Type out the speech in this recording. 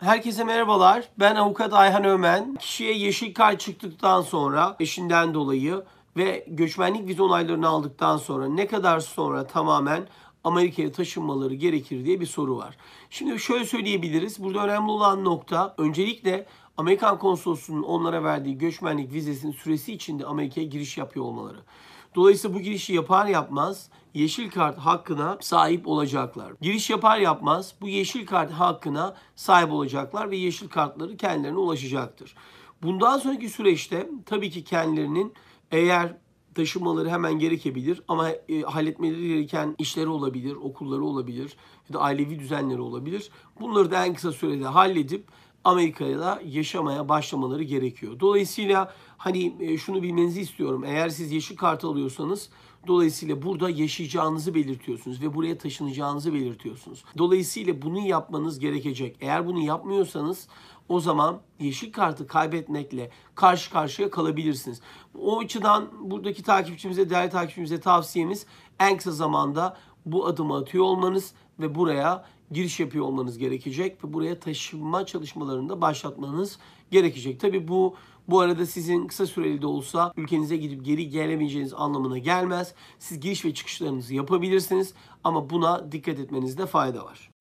Herkese merhabalar. Ben avukat Ayhan Ömen. Kişiye yeşil kart çıktıktan sonra eşinden dolayı ve göçmenlik vize onaylarını aldıktan sonra ne kadar sonra tamamen Amerika'ya taşınmaları gerekir diye bir soru var. Şimdi şöyle söyleyebiliriz. Burada önemli olan nokta öncelikle Amerikan konsolosunun onlara verdiği göçmenlik vizesinin süresi içinde Amerika'ya giriş yapıyor olmaları. Dolayısıyla bu girişi yapar yapmaz yeşil kart hakkına sahip olacaklar. Giriş yapar yapmaz bu yeşil kart hakkına sahip olacaklar ve yeşil kartları kendilerine ulaşacaktır. Bundan sonraki süreçte tabii ki kendilerinin eğer taşımaları hemen gerekebilir ama e, halletmeleri gereken işleri olabilir, okulları olabilir ya da ailevi düzenleri olabilir. Bunları da en kısa sürede halledip Amerika'da yaşamaya başlamaları gerekiyor. Dolayısıyla hani e, şunu bilmenizi istiyorum. Eğer siz yeşil kart alıyorsanız dolayısıyla burada yaşayacağınızı belirtiyorsunuz ve buraya taşınacağınızı belirtiyorsunuz. Dolayısıyla bunu yapmanız gerekecek. Eğer bunu yapmıyorsanız o zaman yeşil kartı kaybetmekle karşı karşıya kalabilirsiniz. O açıdan buradaki takipçimize, değerli takipçimize tavsiyemiz en kısa zamanda bu adımı atıyor olmanız ve buraya giriş yapıyor olmanız gerekecek ve buraya taşınma çalışmalarını da başlatmanız gerekecek. Tabii bu bu arada sizin kısa süreli de olsa ülkenize gidip geri gelemeyeceğiniz anlamına gelmez. Siz giriş ve çıkışlarınızı yapabilirsiniz ama buna dikkat etmenizde fayda var.